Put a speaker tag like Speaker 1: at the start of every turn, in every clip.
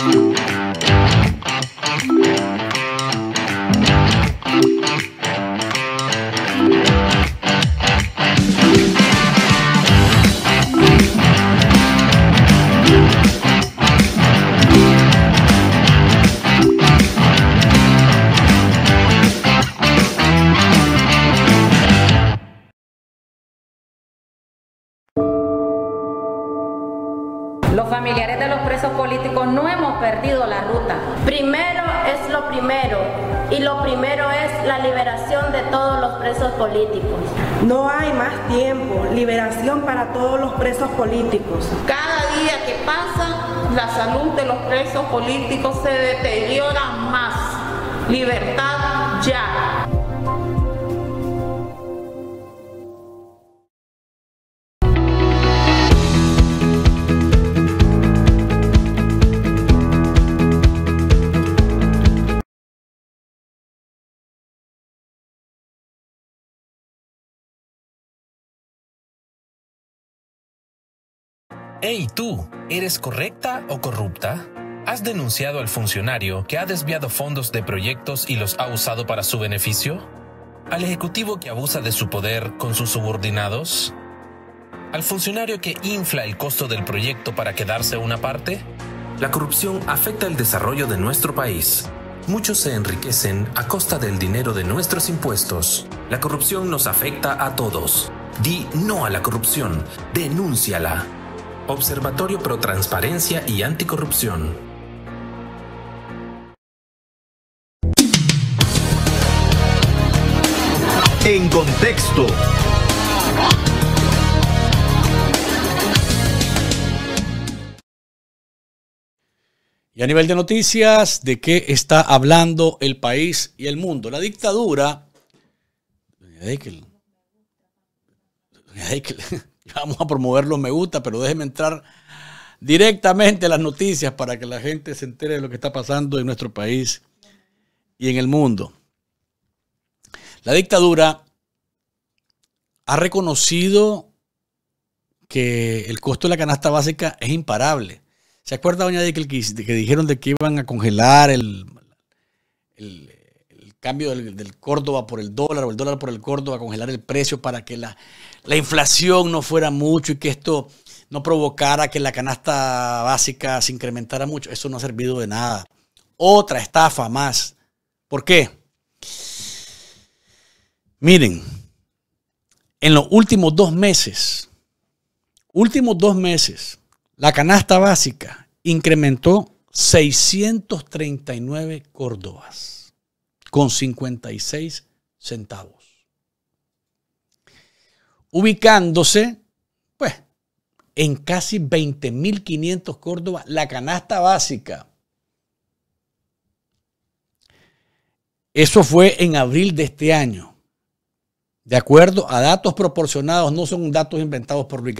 Speaker 1: Thank you. políticos. Cada día que pasa, la salud de los presos políticos se deteriora más. Libertad ya. Hey tú, ¿eres correcta o corrupta? ¿Has denunciado al funcionario que ha desviado fondos de proyectos y los ha usado para su beneficio? ¿Al ejecutivo que abusa de su poder con sus subordinados? ¿Al funcionario que infla el costo del proyecto para quedarse una parte? La corrupción afecta el desarrollo de nuestro país. Muchos se enriquecen a costa del dinero de nuestros impuestos. La corrupción nos afecta a todos. Di no a la corrupción, denúnciala. Observatorio Pro Transparencia y Anticorrupción. En contexto. Y a nivel de noticias, ¿de qué está hablando el país y el mundo? La dictadura... Doña Vamos a promover me gusta, pero déjeme entrar directamente a las noticias para que la gente se entere de lo que está pasando en nuestro país y en el mundo. La dictadura ha reconocido que el costo de la canasta básica es imparable. ¿Se acuerda, doña de que dijeron de que iban a congelar el, el, cambio del, del, Córdoba por el dólar o el dólar por el Córdoba, congelar el precio para que la, la inflación no fuera mucho y que esto no provocara que la canasta básica se incrementara mucho. Eso no ha servido de nada. Otra estafa más. ¿Por qué? Miren, en los últimos dos meses, últimos dos meses, la canasta básica incrementó 639 córdobas con 56 centavos ubicándose, pues, en casi 20.500 Córdoba, la canasta básica. Eso fue en abril de este año. De acuerdo a datos proporcionados, no son datos inventados por Luis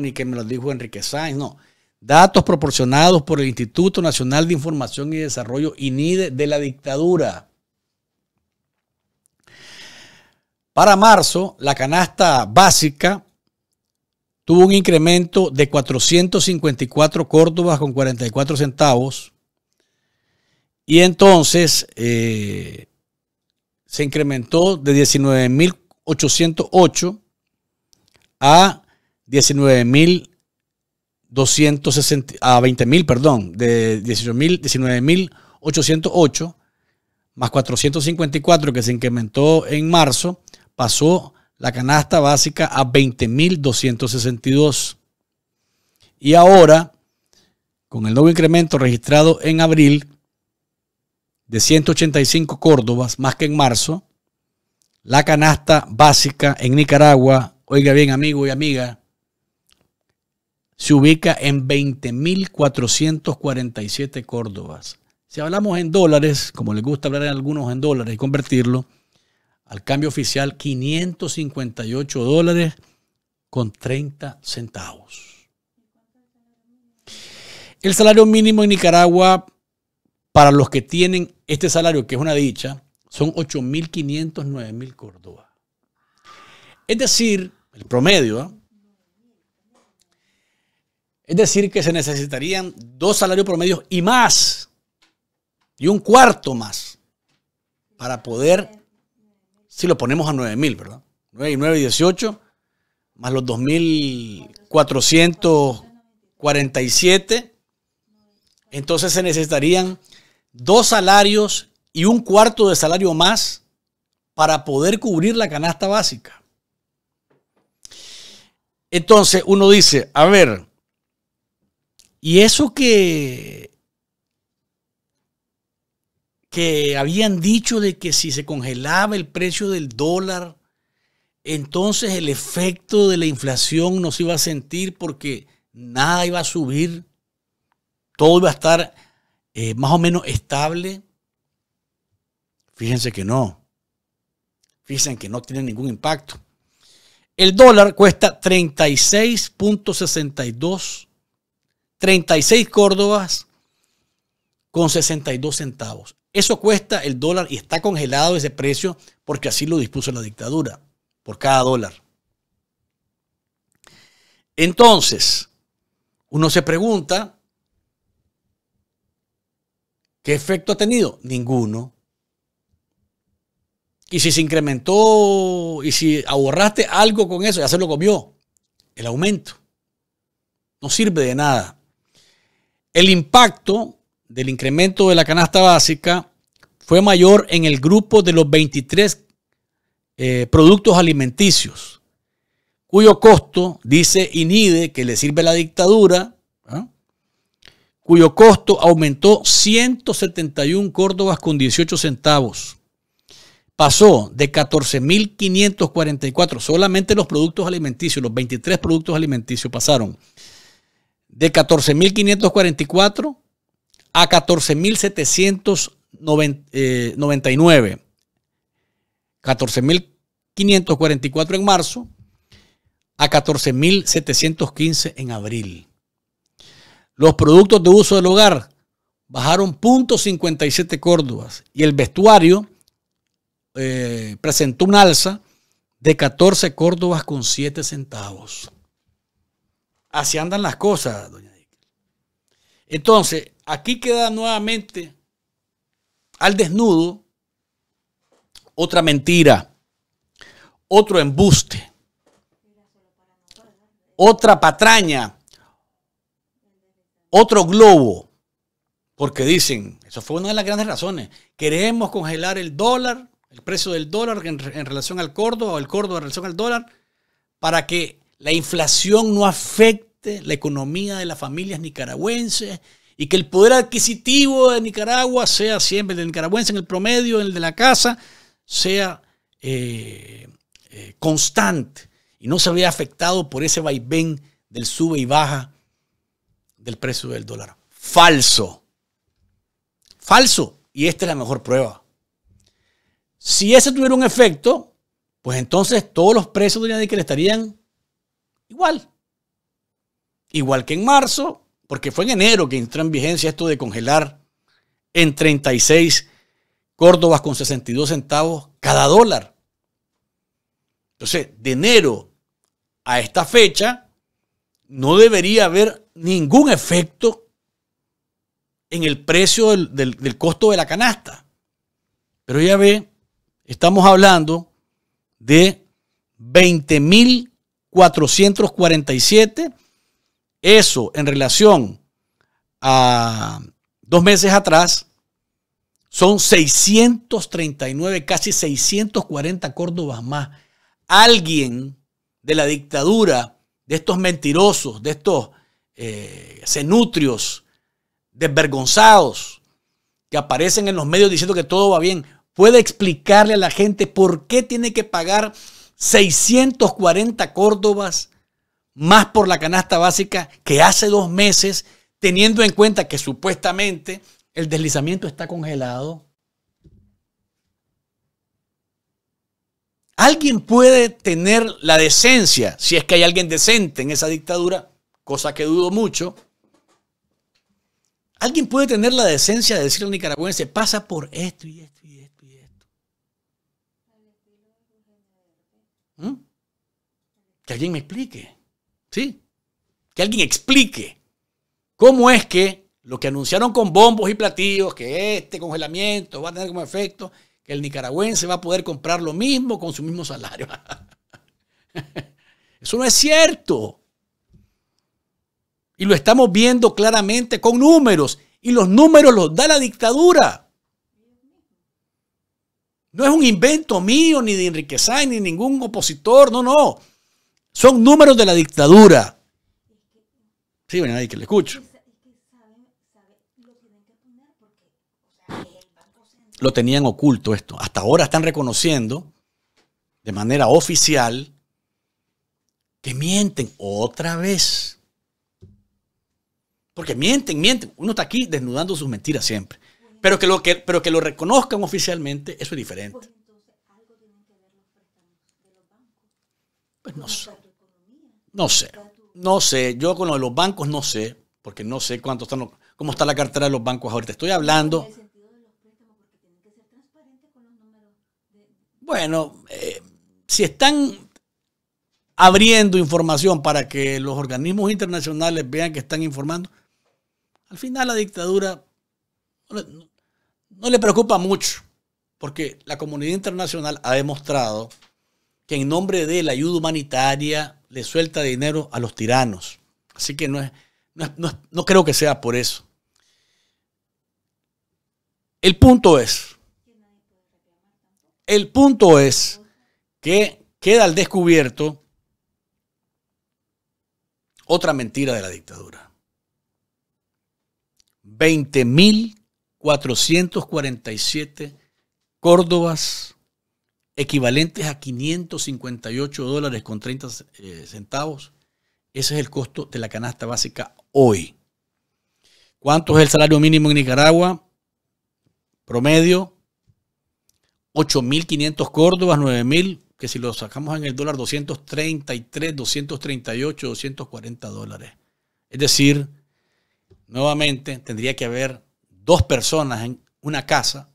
Speaker 1: ni que me los dijo Enrique Sáenz, no. Datos proporcionados por el Instituto Nacional de Información y Desarrollo, INIDE, de la dictadura. Para marzo, la canasta básica tuvo un incremento de 454 córdobas con 44 centavos. Y entonces eh, se incrementó de 19.808 a 19.260, a 20.000, perdón, de 19.808 más 454 que se incrementó en marzo pasó la canasta básica a 20.262. Y ahora, con el nuevo incremento registrado en abril de 185 córdobas, más que en marzo, la canasta básica en Nicaragua, oiga bien amigo y amiga, se ubica en 20.447 córdobas. Si hablamos en dólares, como les gusta hablar a algunos en dólares y convertirlo, al cambio oficial 558 dólares con 30 centavos. El salario mínimo en Nicaragua, para los que tienen este salario, que es una dicha, son 8.509 mil Córdoba. Es decir, el promedio, ¿ah? es decir, que se necesitarían dos salarios promedios y más, y un cuarto más, para poder si lo ponemos a 9.000, ¿verdad? 9 y 18, más los 2.447. Entonces se necesitarían dos salarios y un cuarto de salario más para poder cubrir la canasta básica. Entonces uno dice, a ver, ¿y eso que que habían dicho de que si se congelaba el precio del dólar, entonces el efecto de la inflación no se iba a sentir porque nada iba a subir, todo iba a estar eh, más o menos estable. Fíjense que no. Fíjense que no tiene ningún impacto. El dólar cuesta 36.62, 36 córdobas con 62 centavos. Eso cuesta el dólar y está congelado ese precio porque así lo dispuso la dictadura, por cada dólar. Entonces, uno se pregunta, ¿qué efecto ha tenido? Ninguno. Y si se incrementó y si ahorraste algo con eso, ya se lo comió, el aumento. No sirve de nada. El impacto del incremento de la canasta básica fue mayor en el grupo de los 23 eh, productos alimenticios, cuyo costo, dice INIDE, que le sirve la dictadura, ¿ah? cuyo costo aumentó 171 córdobas con 18 centavos. Pasó de 14.544, solamente los productos alimenticios, los 23 productos alimenticios pasaron de 14.544 a 14.799. 14.544 eh, en marzo a 14.715 en abril. Los productos de uso del hogar bajaron .57 córdobas y el vestuario eh, presentó un alza de 14 córdobas con 7 centavos. Así andan las cosas, doña entonces, aquí queda nuevamente al desnudo otra mentira, otro embuste, otra patraña, otro globo. Porque dicen, eso fue una de las grandes razones, queremos congelar el dólar, el precio del dólar en, relación al córdoba o el córdoba en relación al dólar, para que la inflación no afecte la economía de las familias nicaragüenses y que el poder adquisitivo de Nicaragua sea siempre el de nicaragüense en el promedio, el de la casa, sea eh, eh, constante y no se vea afectado por ese vaivén del sube y baja del precio del dólar. Falso. Falso. Y esta es la mejor prueba. Si ese tuviera un efecto, pues entonces todos los precios de Nicaragua que le estarían igual igual que en marzo, porque fue en enero que entró en vigencia esto de congelar en 36 Córdobas con 62 centavos cada dólar. Entonces, de enero a esta fecha, no debería haber ningún efecto en el precio del, costo de la canasta. Pero ya ve, estamos hablando de 20.447 eso en relación a dos meses atrás son 639, casi 640 Córdobas más. Alguien de la dictadura, de estos mentirosos, de estos eh, cenutrios, desvergonzados, que aparecen en los medios diciendo que todo va bien, puede explicarle a la gente por qué tiene que pagar 640 Córdobas más por la canasta básica que hace dos meses, teniendo en cuenta que supuestamente el deslizamiento está congelado. ¿Alguien puede tener la decencia, si es que hay alguien decente en esa dictadura, cosa que dudo mucho? ¿Alguien puede tener la decencia de decir al nicaragüense, pasa por esto y esto y esto y esto? ¿Mm? Que alguien me explique. ¿Sí? Que alguien explique cómo es que lo que anunciaron con bombos y platillos, que este congelamiento va a tener como efecto que el nicaragüense va a poder comprar lo mismo con su mismo salario. Eso no es cierto. Y lo estamos viendo claramente con números. Y los números los da la dictadura. No es un invento mío, ni de Enrique ni ningún opositor. No, no. Son números de la dictadura. Sí, bueno, nadie que le escucho. Lo tenían oculto esto. Hasta ahora están reconociendo de manera oficial que mienten otra vez. Porque mienten, mienten. Uno está aquí desnudando sus mentiras siempre. Pero que lo, que, pero que lo reconozcan oficialmente, eso es diferente. Pues, pues no sé. No sé, no sé. Yo con lo de los bancos no sé, porque no sé cuánto están cómo está la cartera de los bancos ahorita. Estoy hablando. Bueno, si están abriendo información para que los organismos internacionales vean que están informando, al final la dictadura no le preocupa mucho, porque la comunidad internacional ha demostrado que en nombre de la ayuda humanitaria le suelta dinero a los tiranos. Así que no, es, no, creo que sea por eso. El punto es, el punto es que queda al descubierto otra mentira de la dictadura. 20.447 Córdobas equivalentes a 558 dólares con 30 eh, centavos. Ese es el costo de la canasta básica hoy. ¿Cuánto es el salario mínimo en Nicaragua? Promedio, 8.500 Córdobas, 9.000, que si lo sacamos en el dólar, 233, 238, 240 dólares. Es decir, nuevamente tendría que haber dos personas en una casa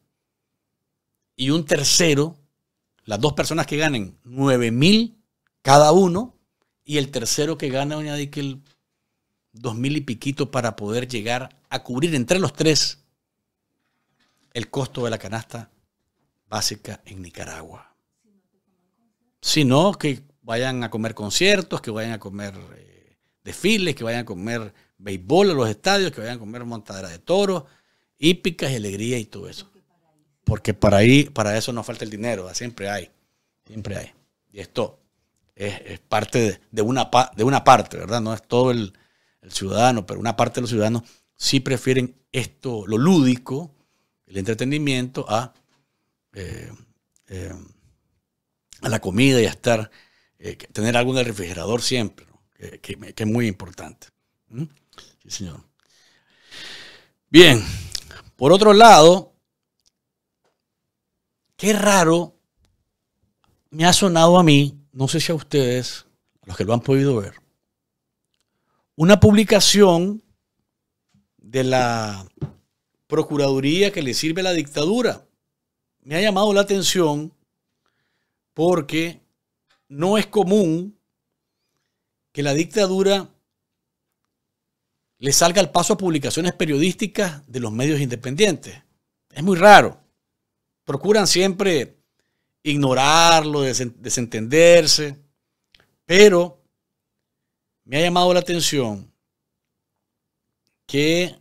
Speaker 1: y un tercero las dos personas que ganen 9 mil cada uno y el tercero que gana, doña Dickel, 2 mil y piquito para poder llegar a cubrir entre los tres el costo de la canasta básica en Nicaragua. Si no, que vayan a comer conciertos, que vayan a comer eh, desfiles, que vayan a comer béisbol a los estadios, que vayan a comer montadera de toros, hípicas y alegría y todo eso. Porque para, ahí, para eso no falta el dinero, siempre hay, siempre hay. Y esto es, parte de, una, de una parte, ¿verdad? No es todo el, ciudadano, pero una parte de los ciudadanos sí prefieren esto, lo lúdico, el entretenimiento, a, eh, eh, a la comida y a estar, eh, tener algo en el refrigerador siempre, que, es muy importante. Sí, señor. Bien, por otro lado, Qué raro me ha sonado a mí, no sé si a ustedes, a los que lo han podido ver, una publicación de la Procuraduría que le sirve la dictadura. Me ha llamado la atención porque no es común que la dictadura le salga al paso a publicaciones periodísticas de los medios independientes. Es muy raro procuran siempre ignorarlo, desentenderse, pero me ha llamado la atención que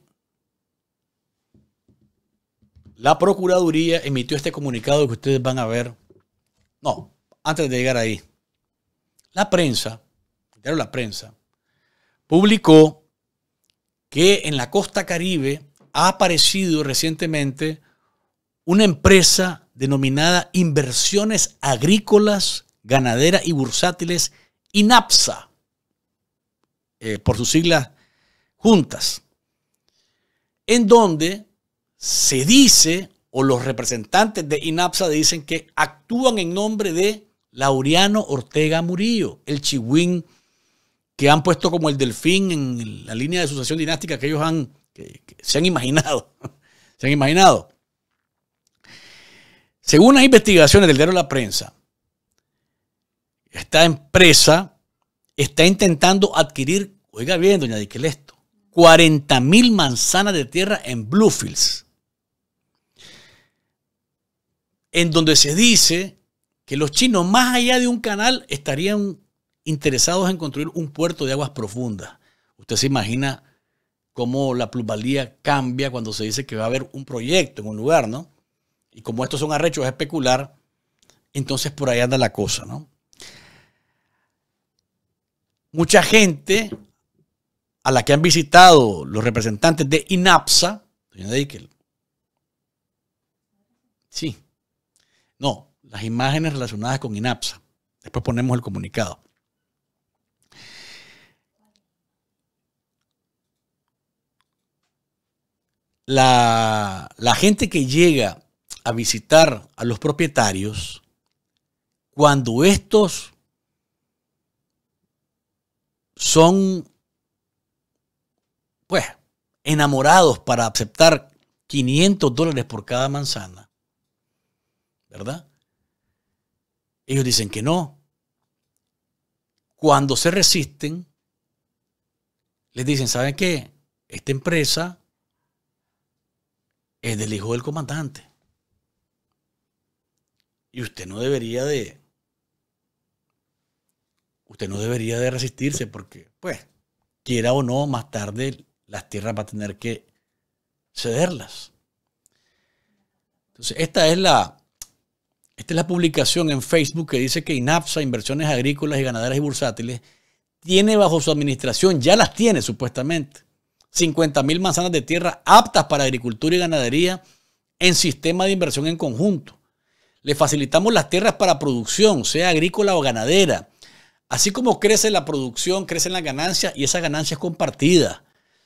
Speaker 1: la Procuraduría emitió este comunicado que ustedes van a ver. No, antes de llegar ahí. La prensa, claro, la prensa, publicó que en la costa caribe ha aparecido recientemente una empresa denominada Inversiones Agrícolas, Ganaderas y Bursátiles, INAPSA, eh, por sus siglas juntas, en donde se dice, o los representantes de INAPSA dicen que actúan en nombre de Laureano Ortega Murillo, el chihuín que han puesto como el delfín en la línea de sucesión dinástica que ellos han, se han imaginado, se han imaginado. Según las investigaciones del diario La Prensa, esta empresa está intentando adquirir, oiga bien, doña Diquelesto, esto, 40 mil manzanas de tierra en Bluefields, en donde se dice que los chinos, más allá de un canal, estarían interesados en construir un puerto de aguas profundas. Usted se imagina cómo la plusvalía cambia cuando se dice que va a haber un proyecto en un lugar, ¿no? y como estos son arrechos, especular, entonces por ahí anda la cosa, ¿no? Mucha gente a la que han visitado los representantes de INAPSA, doña Deikel. Sí. No, las imágenes relacionadas con INAPSA. Después ponemos el comunicado. La, la, gente que llega a visitar a los propietarios cuando estos son, pues, enamorados para aceptar 500 dólares por cada manzana, ¿verdad? Ellos dicen que no. Cuando se resisten, les dicen, ¿saben qué? Esta empresa es del hijo del comandante. Y usted no debería de... Usted no debería de resistirse porque, pues, quiera o no, más tarde las tierras va a tener que cederlas. Entonces, esta es la, esta es la publicación en Facebook que dice que INAPSA, Inversiones Agrícolas y Ganaderas y Bursátiles, tiene bajo su administración, ya las tiene supuestamente, 50.000 mil manzanas de tierra aptas para agricultura y ganadería en sistema de inversión en conjunto. Le facilitamos las tierras para producción, sea agrícola o ganadera. Así como crece la producción, crecen las ganancias y esa ganancia es compartida.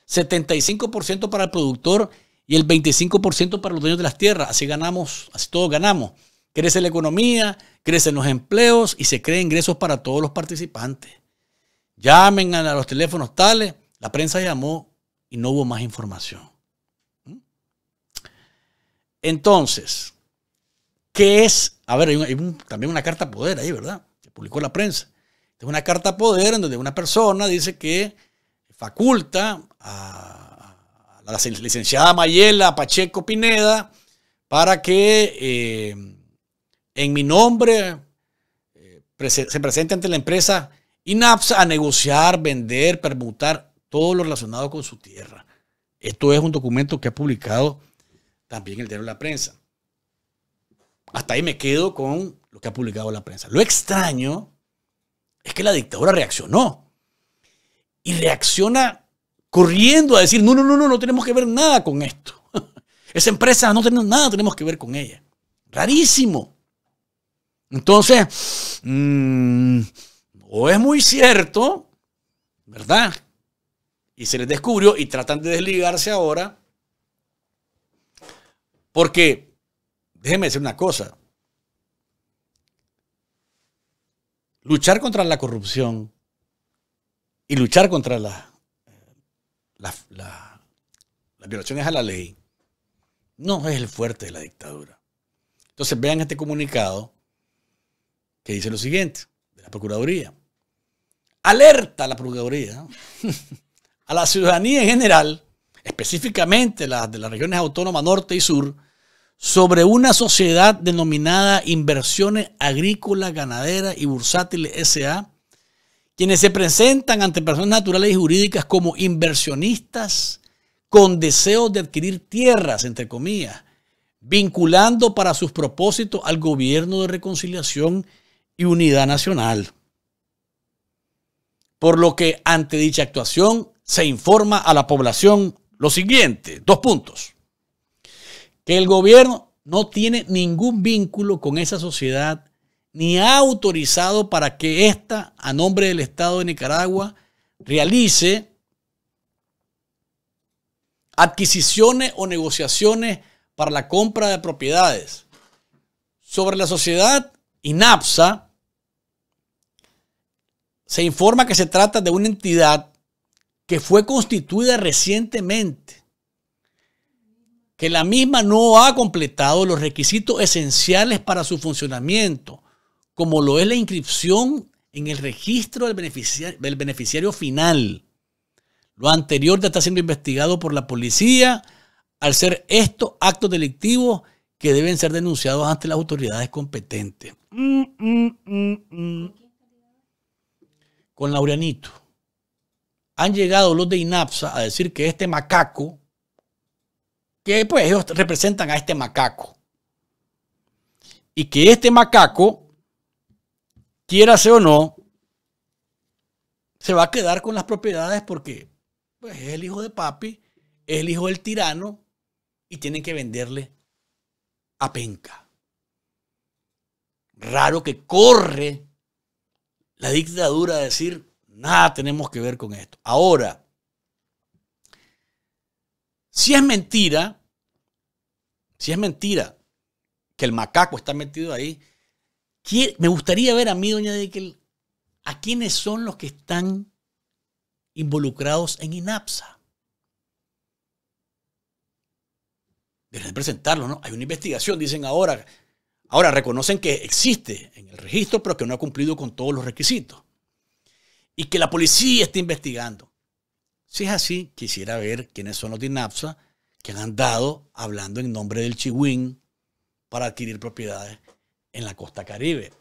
Speaker 1: 75% para el productor y el 25% para los dueños de las tierras. Así ganamos, así todos ganamos. Crece la economía, crecen los empleos y se crean ingresos para todos los participantes. Llamen a los teléfonos tales. La prensa llamó y no hubo más información. ¿Mm? Entonces, ¿Qué es? A ver, hay, también una carta poder ahí, ¿verdad? Que publicó la prensa. Es una carta poder en donde una persona dice que faculta a, la licenciada Mayela Pacheco Pineda para que eh, en mi nombre eh, se presente ante la empresa INAPSA a negociar, vender, permutar todo lo relacionado con su tierra. Esto es un documento que ha publicado también el diario de la prensa. Hasta ahí me quedo con lo que ha publicado la prensa. Lo extraño es que la dictadura reaccionó. Y reacciona corriendo a decir, no, no, no, no, no tenemos que ver nada con esto. Esa empresa no tenemos nada, tenemos que ver con ella. Rarísimo. Entonces, mm, o es muy cierto, ¿verdad? Y se les descubrió y tratan de desligarse ahora. Porque déjeme decir una cosa. Luchar contra la corrupción y luchar contra la, las violaciones a la ley no es el fuerte de la dictadura. Entonces vean este comunicado que dice lo siguiente de la Procuraduría. Alerta a la Procuraduría, a la ciudadanía en general, específicamente las de las regiones autónomas norte y sur, sobre una sociedad denominada Inversiones Agrícolas, Ganadera y Bursátiles S.A., quienes se presentan ante personas naturales y jurídicas como inversionistas con deseos de adquirir tierras, entre comillas, vinculando para sus propósitos al gobierno de reconciliación y unidad nacional. Por lo que ante dicha actuación se informa a la población lo siguiente, dos puntos que el gobierno no tiene ningún vínculo con esa sociedad ni ha autorizado para que ésta, a nombre del Estado de Nicaragua, realice adquisiciones o negociaciones para la compra de propiedades. Sobre la sociedad INAPSA, se informa que se trata de una entidad que fue constituida recientemente que la misma no ha completado los requisitos esenciales para su funcionamiento, como lo es la inscripción en el registro del beneficiario, final. Lo anterior ya está siendo investigado por la policía al ser estos actos delictivos que deben ser denunciados ante las autoridades competentes. Mm, mm, mm, Con Laureanito. Han llegado los de INAPSA a decir que este macaco que pues ellos representan a este macaco. Y que este macaco, quiérase o no, se va a quedar con las propiedades porque pues, es el hijo de papi, es el hijo del tirano y tienen que venderle a penca. Raro que corre la dictadura a decir, nada tenemos que ver con esto. Ahora, si es mentira, si es mentira que el macaco está metido ahí, me gustaría ver a mí, doña Dekel, a quiénes son los que están involucrados en INAPSA. deben presentarlo, ¿no? Hay una investigación, dicen ahora. Ahora reconocen que existe en el registro, pero que no ha cumplido con todos los requisitos. Y que la policía está investigando. Si es así, quisiera ver quiénes son los dinapsa que han andado hablando en nombre del Chihuín para adquirir propiedades en la costa caribe.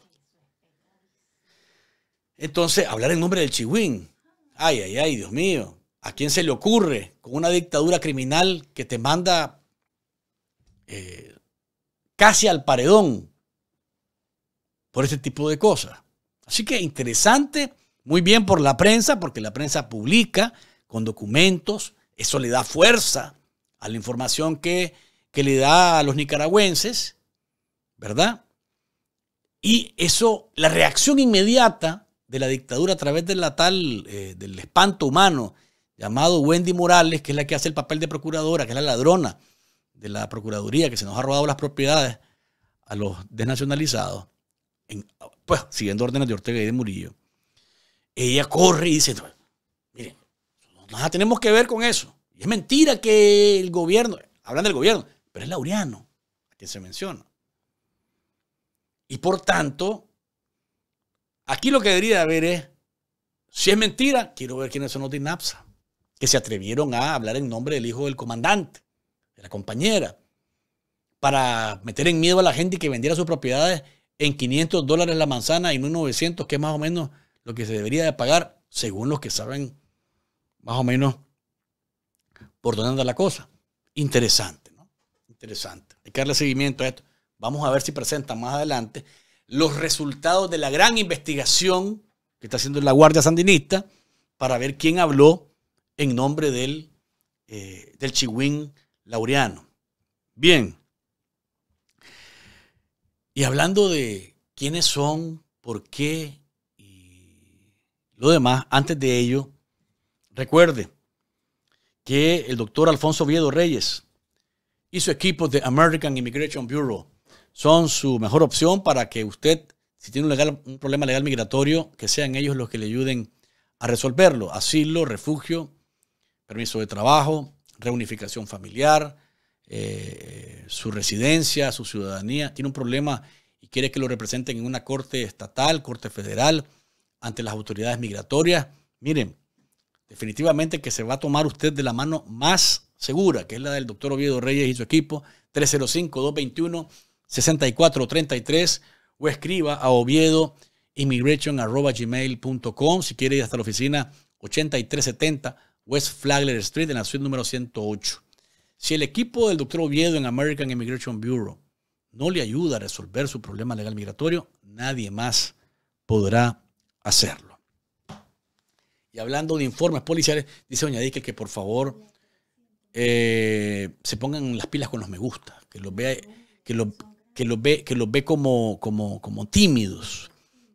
Speaker 1: Entonces, hablar en nombre del Chihuín. Ay, ay, ay, Dios mío. ¿A quién se le ocurre con una dictadura criminal que te manda eh, casi al paredón por este tipo de cosas? Así que interesante, muy bien por la prensa, porque la prensa publica con documentos. Eso le da fuerza a la información que, le da a los nicaragüenses, ¿verdad? Y eso, la reacción inmediata de la dictadura a través la tal, eh, del espanto humano llamado Wendy Morales, que es la que hace el papel de procuradora, que es la ladrona de la Procuraduría, que se nos ha robado las propiedades a los desnacionalizados, pues siguiendo órdenes de Ortega y de Murillo, ella corre y dice, pues, nada tenemos que ver con eso. Y es mentira que el gobierno, hablan del gobierno, pero es Laureano a quien se menciona. Y por tanto, aquí lo que debería haber es, si es mentira, quiero ver quiénes son los de que se atrevieron a hablar en nombre del hijo del comandante, de la compañera, para meter en miedo a la gente que vendiera sus propiedades en 500 dólares la manzana y no en 900, que es más o menos lo que se debería de pagar, según los que saben más o menos por dónde la cosa. Interesante, ¿no? Interesante. Hay que darle seguimiento a esto. Vamos a ver si presenta más adelante los resultados de la gran investigación que está haciendo la Guardia Sandinista para ver quién habló en nombre del, eh, del Chihuín Laureano. Bien. Y hablando de quiénes son, por qué y lo demás, antes de ello, Recuerde que el doctor Alfonso Viedo Reyes y su equipo de American Immigration Bureau son su mejor opción para que usted, si tiene un, problema legal migratorio, que sean ellos los que le ayuden a resolverlo. Asilo, refugio, permiso de trabajo, reunificación familiar, eh, su residencia, su ciudadanía. Tiene un problema y quiere que lo representen en una corte estatal, corte federal, ante las autoridades migratorias. Miren, definitivamente que se va a tomar usted de la mano más segura, que es la del doctor Oviedo Reyes y su equipo, 305-221-6433, o escriba a Oviedoimmigration.gmail.com si quiere ir hasta la oficina 8370 West Flagler Street en la suite número 108. Si el equipo del doctor Oviedo en American Immigration Bureau no le ayuda a resolver su problema legal migratorio, nadie más podrá hacerlo. Y hablando de informes policiales, dice Doña Dique que por favor eh, se pongan las pilas con los me gusta, que los vea, que los, que ve, que ve como, como, tímidos,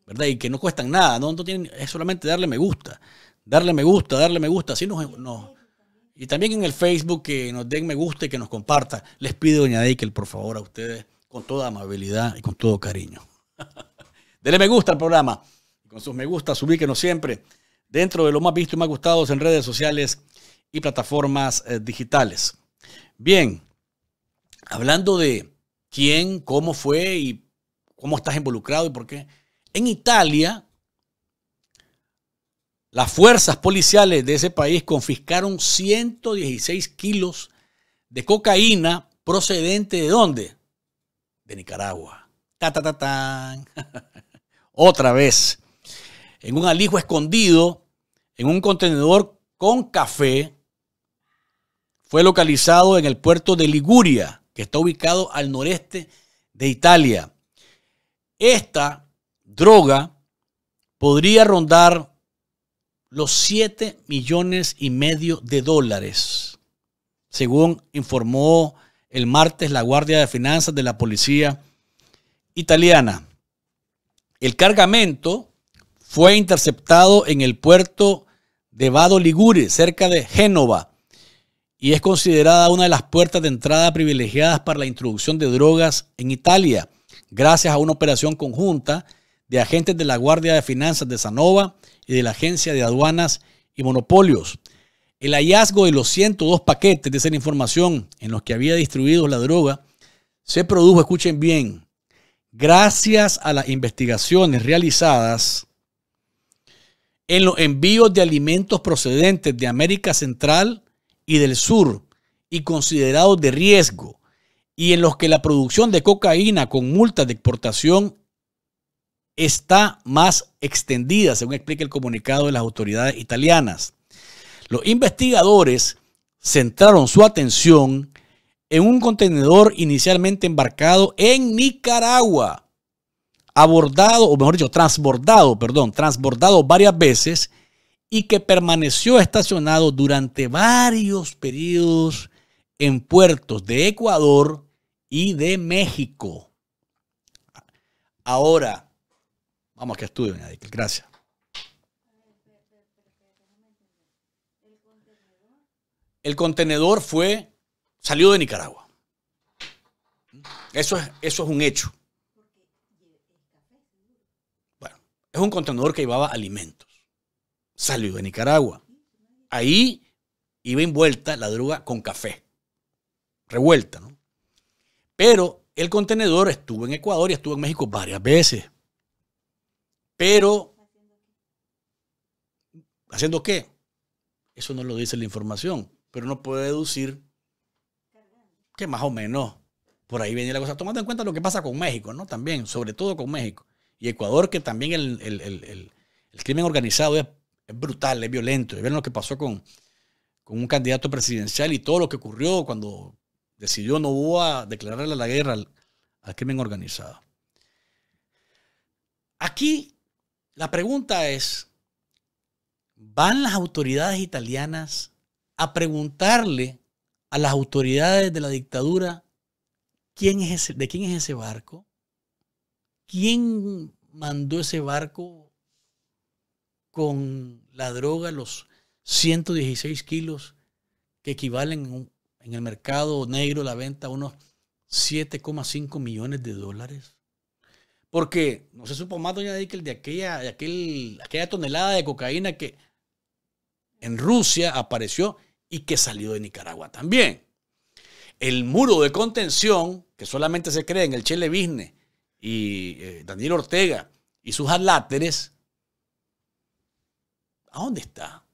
Speaker 1: ¿verdad? Y que no cuestan nada, ¿no? no tienen, es solamente darle me gusta, darle me gusta, darle me gusta, así nos, y también en el Facebook que nos den me gusta y que nos compartan. Les pido, doña Deikel, por favor, a ustedes, con toda amabilidad y con todo cariño. Denle me gusta al programa. Con sus me gusta, subíquenos siempre dentro de lo más visto y más gustados en redes sociales y plataformas eh, digitales. Bien, hablando de quién, cómo fue y cómo estás involucrado y por qué. En Italia, las fuerzas policiales de ese país confiscaron 116 kilos de cocaína procedente de dónde? De Nicaragua. Ta, ta, ta, Otra vez. En un alijo escondido en un contenedor con café fue localizado en el puerto de Liguria, que está ubicado al noreste de Italia. Esta droga podría rondar los 7 millones y medio de dólares, según informó el martes la Guardia de Finanzas de la Policía Italiana. El cargamento fue interceptado en el puerto de Vado Ligure, cerca de Génova, y es considerada una de las puertas de entrada privilegiadas para la introducción de drogas en Italia, gracias a una operación conjunta de agentes de la Guardia de Finanzas de Sanova y de la Agencia de Aduanas y Monopolios. El hallazgo de los 102 paquetes de esa información en los que había distribuido la droga se produjo, escuchen bien, gracias a las investigaciones realizadas en los envíos de alimentos procedentes de América Central y del Sur y considerados de riesgo, y en los que la producción de cocaína con multas de exportación está más extendida, según explica el comunicado de las autoridades italianas. Los investigadores centraron su atención en un contenedor inicialmente embarcado en Nicaragua, abordado, o mejor dicho, transbordado, perdón, transbordado varias veces y que permaneció estacionado durante varios periodos en puertos de Ecuador y de México. Ahora, vamos a que estudien, gracias. El contenedor fue, salió de Nicaragua. Eso es, eso es un hecho. es un contenedor que llevaba alimentos. Salió de Nicaragua. Ahí iba envuelta la droga con café. Revuelta, ¿no? Pero el contenedor estuvo en Ecuador y estuvo en México varias veces. Pero, ¿haciendo qué? Eso no lo dice la información, pero uno puede deducir que más o menos por ahí venía la cosa. Tomando en cuenta lo que pasa con México, ¿no? También, sobre todo con México. Y Ecuador, que también el, crimen organizado es, brutal, es violento. ver lo que pasó con, un candidato presidencial y todo lo que ocurrió cuando decidió Novoa declararle la guerra al, crimen organizado. Aquí la pregunta es, ¿van las autoridades italianas a preguntarle a las autoridades de la dictadura quién es de quién es ese barco? ¿Quién mandó ese barco con la droga, los 116 kilos que equivalen en el mercado negro la venta a unos 7,5 millones de dólares? Porque no se supo más, doña el de aquella, aquella tonelada de cocaína que en Rusia apareció y que salió de Nicaragua también. El muro de contención, que solamente se cree en el Chele y eh, Daniel Ortega y sus adláteres ¿a dónde está?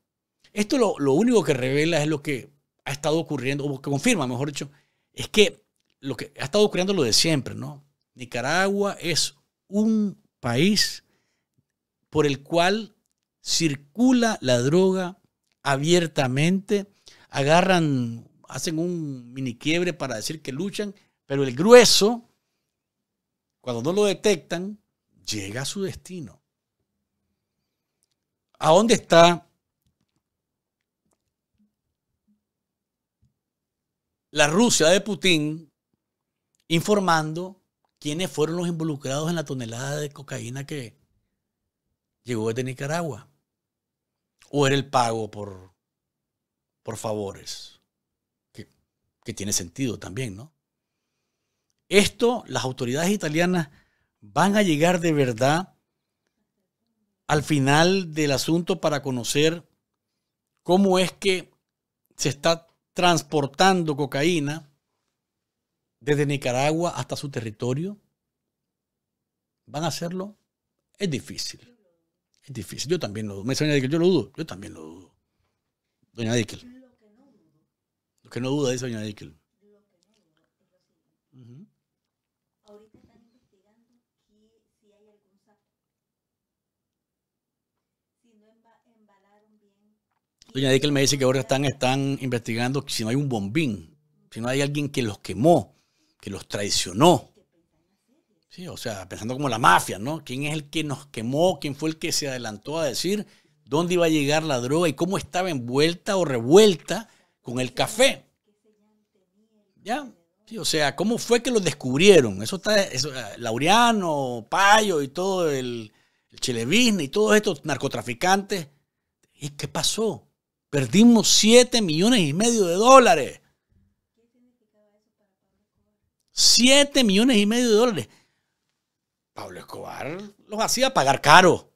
Speaker 1: Esto lo, único que revela es lo que ha estado ocurriendo, o que confirma, mejor dicho, es que lo que ha estado ocurriendo lo de siempre, ¿no? Nicaragua es un país por el cual circula la droga abiertamente, agarran, hacen un mini quiebre para decir que luchan, pero el grueso cuando no lo detectan, llega a su destino. ¿A dónde está la Rusia de Putin informando quiénes fueron los involucrados en la tonelada de cocaína que llegó desde Nicaragua? ¿O era el pago por, por favores? Que, que tiene sentido también, ¿no? Esto, las autoridades italianas van a llegar de verdad al final del asunto para conocer cómo es que se está transportando cocaína desde Nicaragua hasta su territorio. ¿Van a hacerlo? Es difícil. Es difícil. Yo también lo dudo. Me dice doña yo lo dudo. Yo también lo dudo. Doña Dickel. Lo que no duda, dice doña Dickel. Doña Dickel me dice que ahora están, están investigando si no hay un bombín, si no hay alguien que los quemó, que los traicionó. Sí, o sea, pensando como la mafia, ¿no? ¿Quién es el que nos quemó? ¿Quién fue el que se adelantó a decir dónde iba a llegar la droga y cómo estaba envuelta o revuelta con el café? ¿Ya? Sí, o sea, ¿cómo fue que los descubrieron? Eso está, eh, Laureano, Payo y todo el, el y todos estos narcotraficantes. ¿Y qué pasó? Perdimos 7 millones y medio de dólares. 7 millones y medio de dólares. Pablo Escobar los hacía pagar caro.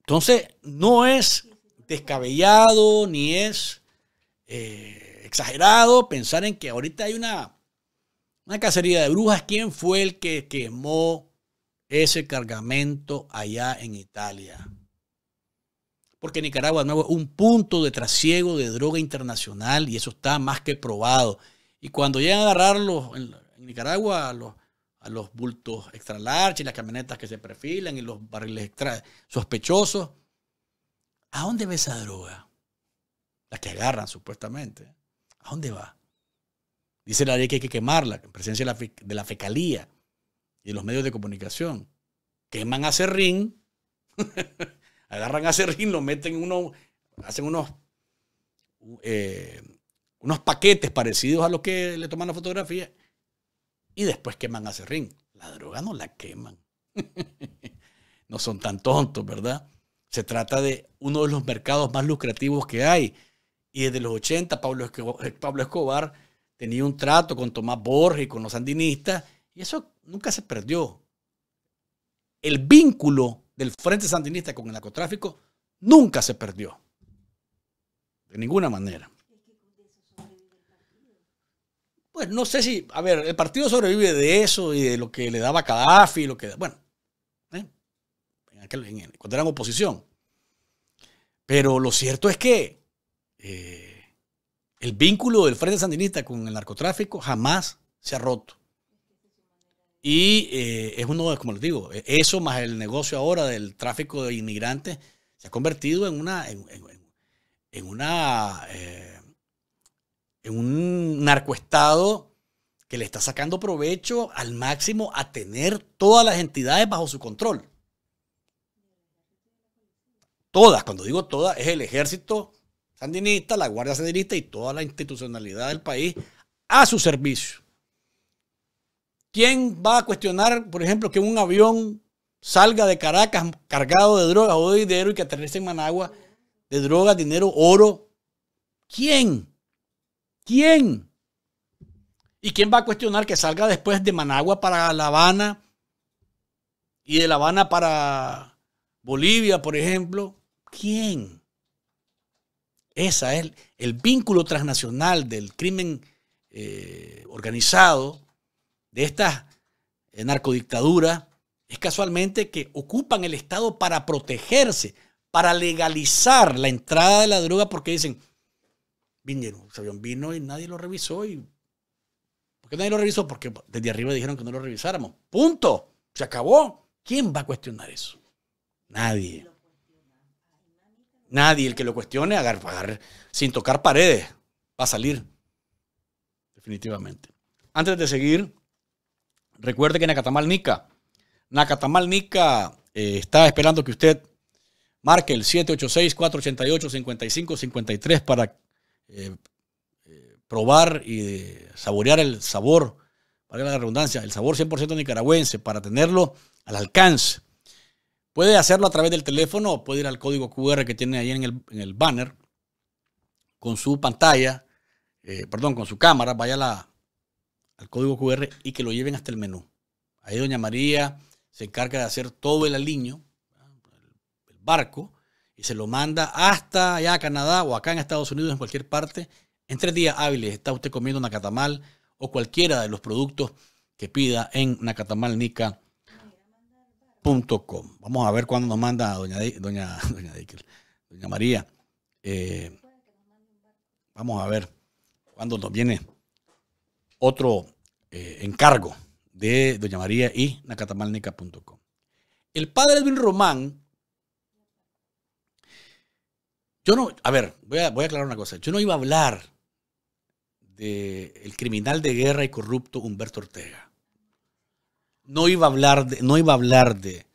Speaker 1: Entonces, no es descabellado ni es eh, exagerado pensar en que ahorita hay una, una cacería de brujas. ¿Quién fue el que quemó ese cargamento allá en Italia? porque Nicaragua, nuevo, es un punto de trasiego de droga internacional y eso está más que probado. Y cuando llegan a agarrarlos en, Nicaragua, a los, a los bultos extra y las camionetas que se perfilan y los barriles sospechosos, ¿a dónde va esa droga? La que agarran supuestamente. ¿A dónde va? Dice la ley que hay que quemarla, en presencia de la, fecalía y de los medios de comunicación. Queman a Serrín. Agarran a serrín, lo meten uno, hacen unos, eh, unos paquetes parecidos a los que le toman la fotografía y después queman a Cerrín. La droga no la queman. no son tan tontos, ¿verdad? Se trata de uno de los mercados más lucrativos que hay. Y desde los 80 Pablo Escobar, tenía un trato con Tomás Borges y con los sandinistas, y eso nunca se perdió. El vínculo del Frente Sandinista con el narcotráfico nunca se perdió. De ninguna manera. Pues no sé si, a ver, el partido sobrevive de eso y de lo que le daba Gaddafi, lo que, bueno, ¿eh? cuando eran oposición. Pero lo cierto es que eh, el vínculo del Frente Sandinista con el narcotráfico jamás se ha roto. Y eh, es uno, como les digo, e, eso más el negocio ahora del tráfico de inmigrantes se ha convertido en una, en, una, eh, en un narcoestado que le está sacando provecho al máximo a tener todas las entidades bajo su control. Todas, cuando digo todas, es el ejército sandinista, la guardia sandinista y toda la institucionalidad del país a su servicio. ¿Quién va a cuestionar, por ejemplo, que un avión salga de Caracas cargado de drogas o de dinero y que aterrice en Managua de drogas, dinero, oro? ¿Quién? ¿Quién? ¿Y quién va a cuestionar que salga después de Managua para La Habana y de La Habana para Bolivia, por ejemplo? ¿Quién? Esa es el, vínculo transnacional del crimen eh, organizado de estas eh, narcodictaduras es casualmente que ocupan el Estado para protegerse, para legalizar la entrada de la droga porque dicen, vinieron, vino y nadie lo revisó y... ¿Por qué nadie lo revisó? Porque desde arriba dijeron que no lo revisáramos. Punto. Se acabó. ¿Quién va a cuestionar eso? Nadie. Nadie. El que lo cuestione, sin tocar paredes, va a salir. Definitivamente. Antes de seguir, Recuerde que Nacatamal Nica, Nacatamal eh, está esperando que usted marque el 786-488-5553 para eh, eh, probar y saborear el sabor, para la redundancia, el sabor 100% nicaragüense, para tenerlo al alcance. Puede hacerlo a través del teléfono o puede ir al código QR que tiene ahí en el, en el banner con su pantalla, perdón, con su cámara, vaya a la, al código QR y que lo lleven hasta el menú. Ahí doña María se encarga de hacer todo el aliño, el barco, y se lo manda hasta allá a Canadá o acá en Estados Unidos, en cualquier parte. En tres días hábiles está usted comiendo catamal o cualquiera de los productos que pida en nacatamalnica.com. Vamos a ver cuándo nos manda doña, doña, doña, doña María. Eh, vamos a ver cuándo nos viene otro eh, encargo de Doña María y nacatamalnica.com. El padre Edwin Román, yo no, a ver, voy a, voy aclarar una cosa, yo no iba a hablar del el criminal de guerra y corrupto Humberto Ortega. No iba a hablar de, no iba a hablar de,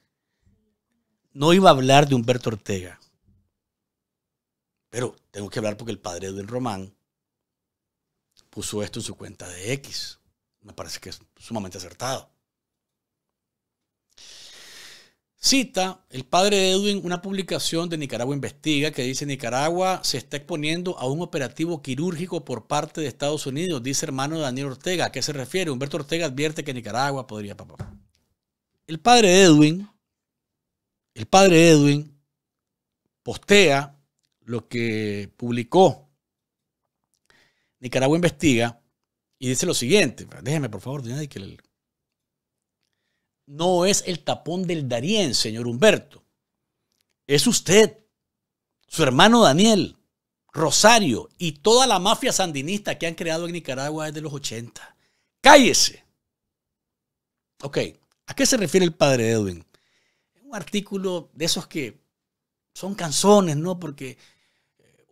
Speaker 1: no iba a hablar de Humberto Ortega. Pero tengo que hablar porque el padre Edwin Román puso esto en su cuenta de X. Me parece que es sumamente acertado. Cita el padre Edwin una publicación de Nicaragua Investiga que dice Nicaragua se está exponiendo a un operativo quirúrgico por parte de Estados Unidos, dice hermano Daniel Ortega. ¿A qué se refiere? Humberto Ortega advierte que Nicaragua podría... El padre Edwin, el padre Edwin postea lo que publicó Nicaragua investiga y dice lo siguiente, déjeme por favor, que no es el tapón del Darién, señor Humberto, es usted, su hermano Daniel, Rosario y toda la mafia sandinista que han creado en Nicaragua desde los 80. Cállese. Ok, ¿a qué se refiere el padre Edwin? Un artículo de esos que son canzones, ¿no? Porque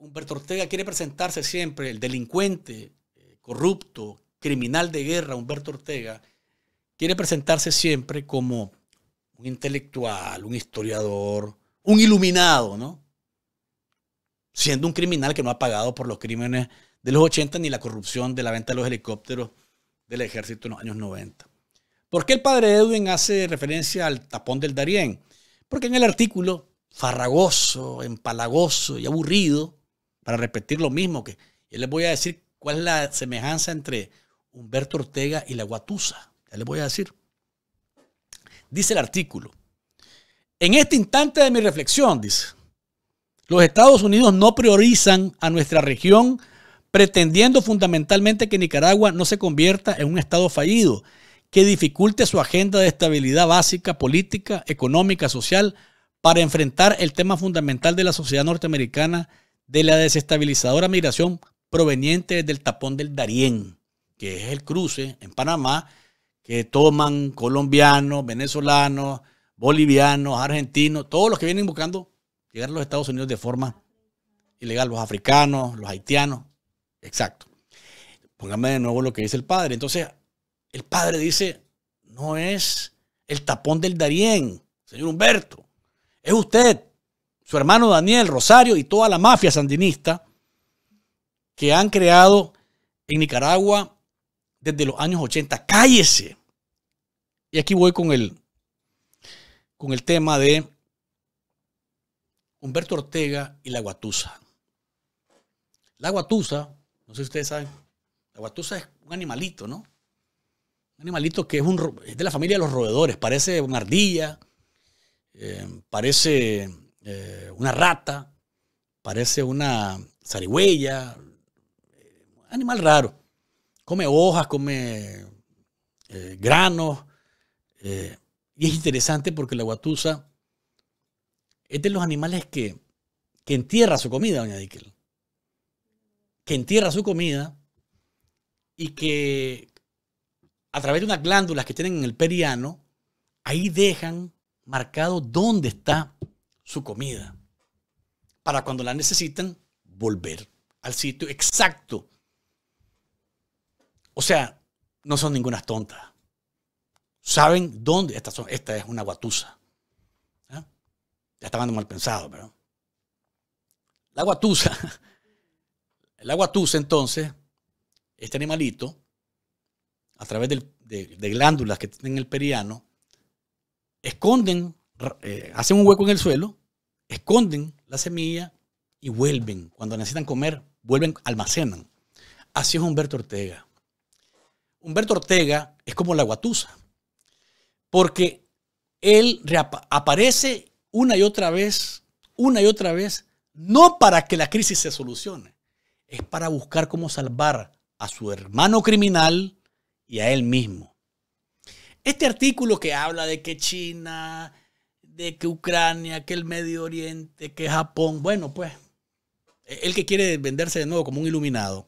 Speaker 1: Humberto Ortega quiere presentarse siempre, el delincuente, eh, corrupto, criminal de guerra, Humberto Ortega, quiere presentarse siempre como un intelectual, un historiador, un iluminado, ¿no? Siendo un criminal que no ha pagado por los crímenes de los 80 ni la corrupción de la venta de los helicópteros del ejército en los años 90. ¿Por qué el padre Edwin hace referencia al tapón del Darién? Porque en el artículo farragoso, empalagoso y aburrido para repetir lo mismo que yo les voy a decir cuál es la semejanza entre Humberto Ortega y la Guatusa. Ya les voy a decir. Dice el artículo. En este instante de mi reflexión, dice, los Estados Unidos no priorizan a nuestra región pretendiendo fundamentalmente que Nicaragua no se convierta en un Estado fallido, que dificulte su agenda de estabilidad básica, política, económica, social, para enfrentar el tema fundamental de la sociedad norteamericana de la desestabilizadora migración proveniente del tapón del Darién, que es el cruce en Panamá que toman colombianos, venezolanos, bolivianos, argentinos, todos los que vienen buscando llegar a los Estados Unidos de forma ilegal, los africanos, los haitianos, exacto. Póngame de nuevo lo que dice el padre. Entonces, el padre dice, no es el tapón del Darién, señor Humberto, es usted su hermano Daniel Rosario y toda la mafia sandinista que han creado en Nicaragua desde los años 80. Cállese. Y aquí voy con el, con el tema de Humberto Ortega y la guatusa. La guatusa, no sé si ustedes saben, la guatusa es un animalito, ¿no? Un animalito que es, un, de la familia de los roedores, parece una ardilla, eh, parece eh, una rata, parece una zarigüeya, eh, animal raro. Come hojas, come eh, granos. y es interesante porque la guatusa es de los animales que, que entierra su comida, doña Dickel. Que entierra su comida y que a través de unas glándulas que tienen en el periano, ahí dejan marcado dónde está su comida para cuando la necesitan volver al sitio exacto. O sea, no son ningunas tontas. Saben dónde. Esta, son, esta es una guatusa. Ya estaban mal pensado pero. La guatusa. La guatusa, entonces, este animalito, a través de, glándulas que tienen el periano, esconden, eh, hacen un hueco en el suelo esconden la semilla y vuelven. Cuando necesitan comer, vuelven, almacenan. Así es Humberto Ortega. Humberto Ortega es como la guatusa, porque él aparece una y otra vez, una y otra vez, no para que la crisis se solucione, es para buscar cómo salvar a su hermano criminal y a él mismo. Este artículo que habla de que China que Ucrania, que el Medio Oriente, que Japón. Bueno, pues, e-, el que quiere venderse de nuevo como un iluminado,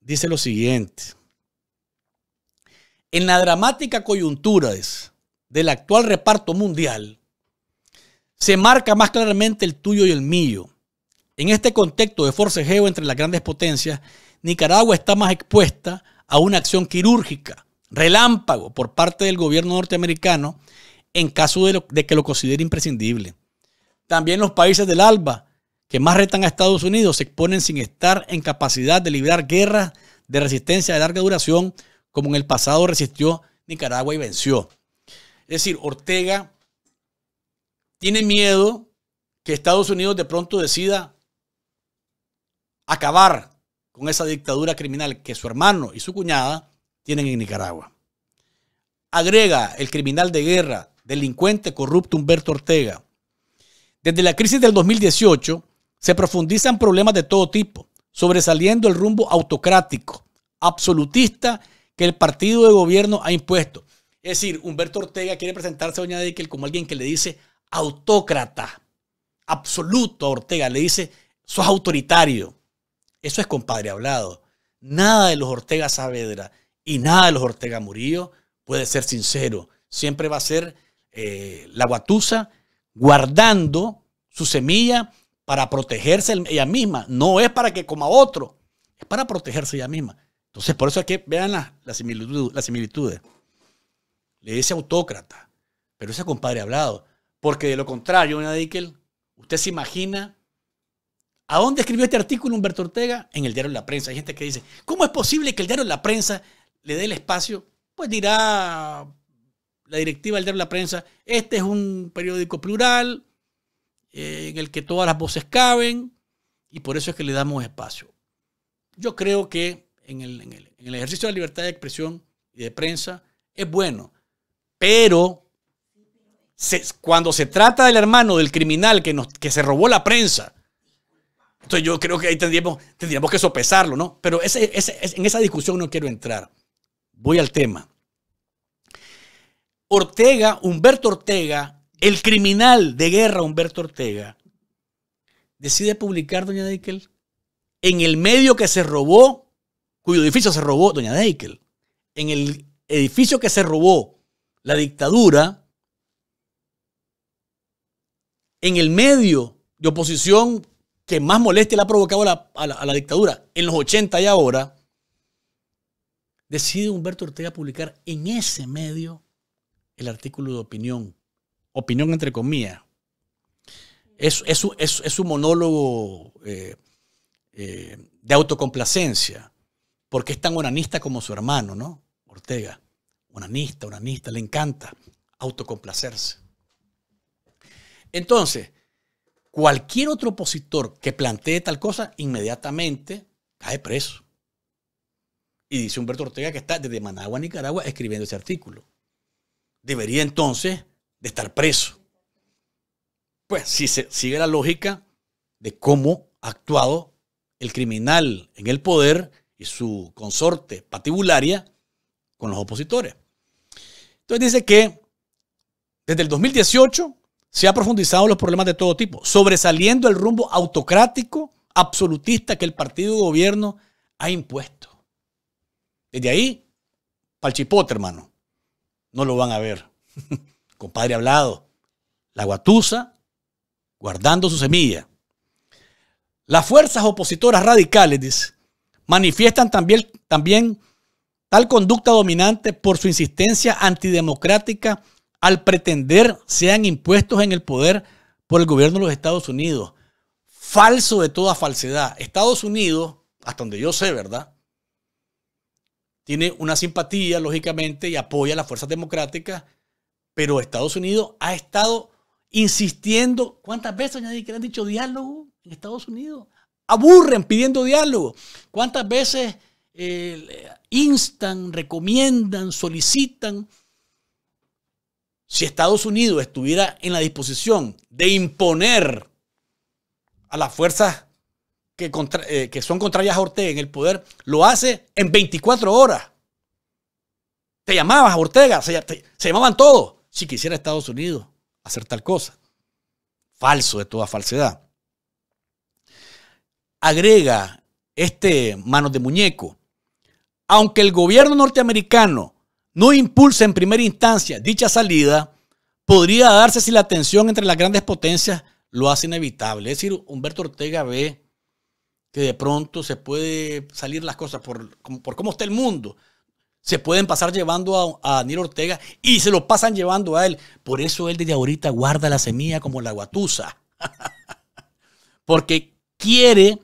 Speaker 1: dice lo siguiente. En la dramática coyuntura del actual reparto mundial, se marca más claramente el tuyo y el mío. En este contexto de forcejeo entre las grandes potencias, Nicaragua está más expuesta a una acción quirúrgica, relámpago, por parte del gobierno norteamericano en caso de, que lo considere imprescindible. También los países del ALBA, que más retan a Estados Unidos, se exponen sin estar en capacidad de librar guerras de resistencia de larga duración, como en el pasado resistió Nicaragua y venció. Es decir, Ortega tiene miedo que Estados Unidos de pronto decida acabar con esa dictadura criminal que su hermano y su cuñada tienen en Nicaragua. Agrega el criminal de guerra delincuente corrupto Humberto Ortega. Desde la crisis del 2018 se profundizan problemas de todo tipo, sobresaliendo el rumbo autocrático, absolutista que el partido de gobierno ha impuesto. Es decir, Humberto Ortega quiere presentarse a Doña Dekel como alguien que le dice autócrata, absoluto a Ortega, le dice, sos autoritario. Eso es compadre hablado. Nada de los Ortega Saavedra y nada de los Ortega Murillo puede ser sincero. Siempre va a ser eh, la guatusa, guardando su semilla para protegerse ella misma. No es para que coma otro, es para protegerse ella misma. Entonces, por eso es que vean las similitudes. Le dice autócrata, pero ese compadre hablado. Porque de lo contrario, una Dickel, usted se imagina. ¿A dónde escribió este artículo Humberto Ortega? En el diario La Prensa. Hay gente que dice, ¿cómo es posible que el diario La Prensa le dé el espacio? Pues dirá la directiva del la prensa, este es un periódico plural eh, en el que todas las voces caben y por eso es que le damos espacio. Yo creo que en el, en el, en el ejercicio de la libertad de expresión y de prensa es bueno, pero cuando se trata del hermano del criminal que, nos, que se robó la prensa, entonces yo creo que ahí tendríamos, tendríamos que sopesarlo, ¿no? Pero ese, ese, en esa discusión no quiero entrar. Voy al tema. Ortega, Humberto Ortega, el criminal de guerra Humberto Ortega, decide publicar, doña Deikel, en el medio que se robó, cuyo edificio se robó, doña Deikel, en el edificio que se robó la dictadura, en el medio de oposición que más molestia le ha provocado a la, dictadura en los 80 y ahora, decide Humberto Ortega publicar en ese medio el artículo de opinión, opinión entre comillas. Es, es, un monólogo eh, eh, de autocomplacencia, porque es tan onanista como su hermano, ¿no? Ortega. Onanista, onanista, le encanta autocomplacerse. Entonces, cualquier otro opositor que plantee tal cosa, inmediatamente cae preso. Y dice Humberto Ortega que está desde Managua, Nicaragua, escribiendo ese artículo debería entonces de estar preso. Pues si se sigue la lógica de cómo ha actuado el criminal en el poder y su consorte patibularia con los opositores. Entonces dice que desde el 2018 se han profundizado los problemas de todo tipo, sobresaliendo el rumbo autocrático, absolutista que el partido de gobierno ha impuesto. Desde ahí, chipote, hermano no lo van a ver. Compadre hablado. La guatusa guardando su semilla. Las fuerzas opositoras radicales, manifiestan también, también tal conducta dominante por su insistencia antidemocrática al pretender sean impuestos en el poder por el gobierno de los Estados Unidos. Falso de toda falsedad. Estados Unidos, hasta donde yo sé, ¿verdad? tiene una simpatía, lógicamente, y apoya a las fuerzas democráticas, pero Estados Unidos ha estado insistiendo, ¿cuántas veces han dicho diálogo en Estados Unidos? Aburren pidiendo diálogo. ¿Cuántas veces eh, instan, recomiendan, solicitan? Si Estados Unidos estuviera en la disposición de imponer a las fuerzas eh, que, son contrarias a Ortega en el poder, lo hace en 24 horas. Te llamabas a Ortega, se, llamaban todos. Si quisiera Estados Unidos hacer tal cosa. Falso de toda falsedad. Agrega este manos de muñeco. Aunque el gobierno norteamericano no impulse en primera instancia dicha salida, podría darse si la tensión entre las grandes potencias lo hace inevitable. Es decir, Humberto Ortega ve que de pronto se puede salir las cosas por, cómo está el mundo. Se pueden pasar llevando a, Daniel Ortega y se lo pasan llevando a él. Por eso él desde ahorita guarda la semilla como la guatusa. Porque quiere,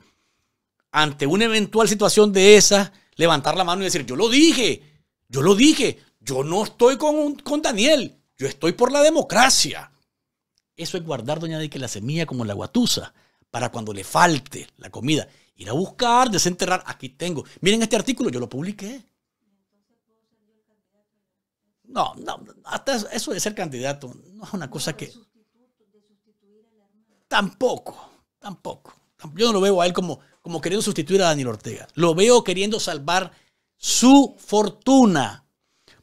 Speaker 1: ante una eventual situación de esa, levantar la mano y decir, yo lo dije, yo lo dije, yo no estoy con, Daniel, yo estoy por la democracia. Eso es guardar, doña que la semilla como la guatusa para cuando le falte la comida ir a buscar, desenterrar. Aquí tengo. Miren este artículo, yo lo publiqué. No, no, hasta eso de ser candidato no es una cosa que... Tampoco, tampoco. Yo no lo veo a él como, como queriendo sustituir a Daniel Ortega. Lo veo queriendo salvar su fortuna.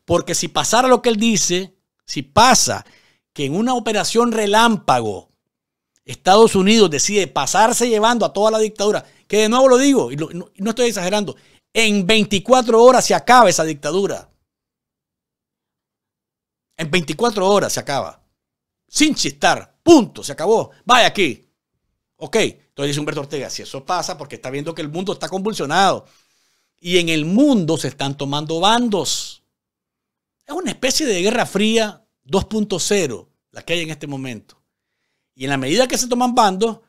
Speaker 1: Porque si pasara lo que él dice, si pasa que en una operación relámpago Estados Unidos decide pasarse llevando a toda la dictadura, que de nuevo lo digo, y, no, no estoy exagerando, en 24 horas se acaba esa dictadura. En 24 horas se acaba. Sin chistar. Punto. Se acabó. Vaya aquí. Ok. Entonces dice Humberto Ortega, si eso pasa, porque está viendo que el mundo está convulsionado. Y en el mundo se están tomando bandos. Es una especie de guerra fría 2.0 la que hay en este momento. Y en la medida que se toman bandos,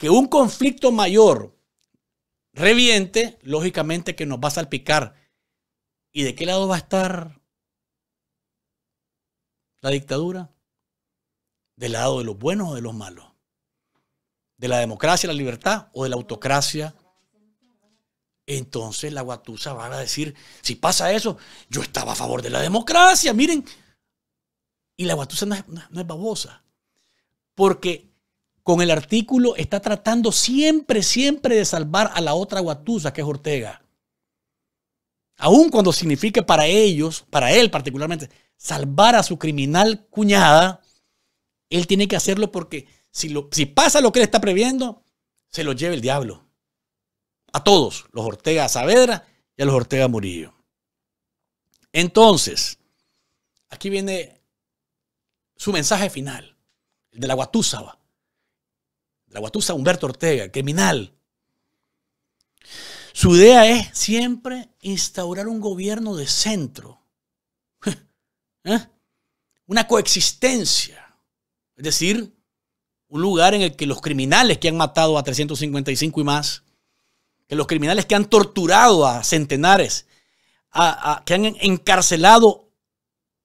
Speaker 1: que un conflicto mayor reviente, lógicamente que nos va a salpicar. ¿Y de qué lado va a estar la dictadura? ¿Del lado de los buenos o de los malos? ¿De la democracia, la libertad o de la autocracia? Entonces la guatusa va a decir, si pasa eso, yo estaba a favor de la democracia, miren. Y la guatusa no es, no es babosa, porque con el artículo está tratando siempre, siempre de salvar a la otra guatusa que es Ortega. Aun cuando signifique para ellos, para él particularmente, salvar a su criminal cuñada, él tiene que hacerlo porque si, lo, si pasa lo que él está previendo, se lo lleva el diablo. A todos, los Ortega Saavedra y a los Ortega Murillo. Entonces, aquí viene su mensaje final, el de la Guatúzaba. La guatusa Humberto Ortega, criminal. Su idea es siempre instaurar un gobierno de centro. ¿Eh? Una coexistencia. Es decir, un lugar en el que los criminales que han matado a 355 y más, que los criminales que han torturado a centenares, que han encarcelado